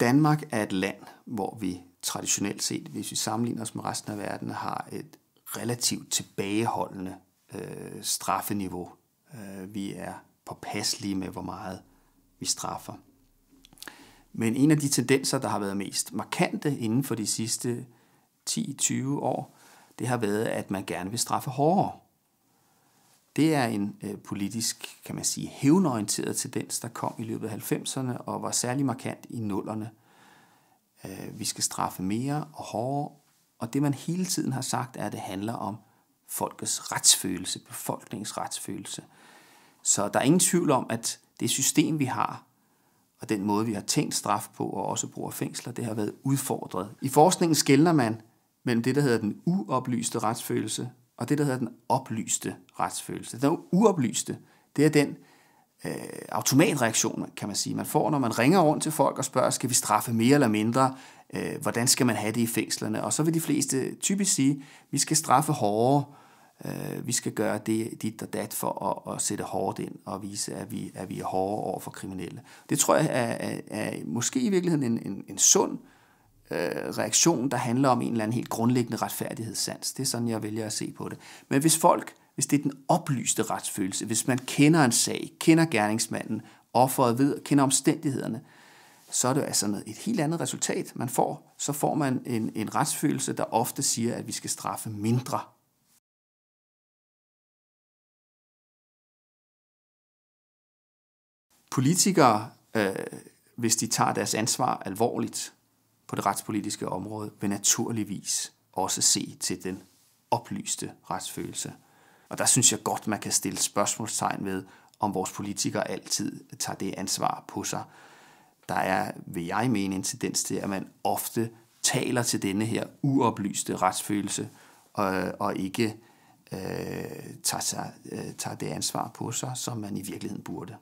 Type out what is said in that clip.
Danmark er et land, hvor vi traditionelt set, hvis vi sammenligner os med resten af verden, har et relativt tilbageholdende øh, straffeniveau. Øh, vi er påpasselige med, hvor meget vi straffer. Men en af de tendenser, der har været mest markante inden for de sidste 10-20 år, det har været, at man gerne vil straffe hårdere. Det er en øh, politisk, kan man sige, hævnorienteret tendens, der kom i løbet af 90'erne og var særlig markant i nullerne. Øh, vi skal straffe mere og hårdere, og det man hele tiden har sagt er, at det handler om folkets retsfølelse, befolkningens retsfølelse. Så der er ingen tvivl om, at det system, vi har, og den måde, vi har tænkt straf på og også bruger fængsler, det har været udfordret. I forskningen skældner man mellem det, der hedder den uoplyste retsfølelse, og det, der hedder den oplyste retsfølelse. Den uoplyste, det er den øh, automatreaktion, kan man sige, man får, når man ringer rundt til folk og spørger, skal vi straffe mere eller mindre? Øh, hvordan skal man have det i fængslerne? Og så vil de fleste typisk sige, vi skal straffe hårdere, øh, vi skal gøre det dit og dat for at, at sætte hårdt ind og vise, at vi, at vi er hårde over for kriminelle. Det tror jeg er, er, er måske i virkeligheden en, en, en sund øh, øh, reaktion, der handler om en eller anden helt grundlæggende retfærdighedssans. Det er sådan, jeg vælger at se på det. Men hvis folk, hvis det er den oplyste retsfølelse, hvis man kender en sag, kender gerningsmanden, offeret ved, kender omstændighederne, så er det jo altså et helt andet resultat, man får. Så får man en, en retsfølelse, der ofte siger, at vi skal straffe mindre. Politikere, øh, hvis de tager deres ansvar alvorligt, på det retspolitiske område vil naturligvis også se til den oplyste retsfølelse. Og der synes jeg godt, man kan stille spørgsmålstegn ved, om vores politikere altid tager det ansvar på sig. Der er, vil jeg mene, en tendens til, at man ofte taler til denne her uoplyste retsfølelse, og, og ikke øh, tager, sig, øh, tager det ansvar på sig, som man i virkeligheden burde.